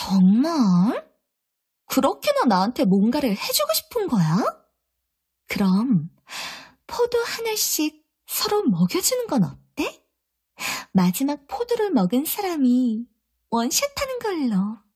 정말? 그렇게나 나한테 뭔가를 해주고 싶은 거야? 그럼 포도 하나씩 서로 먹여주는 건 어때? 마지막 포도를 먹은 사람이 원샷하는 걸로.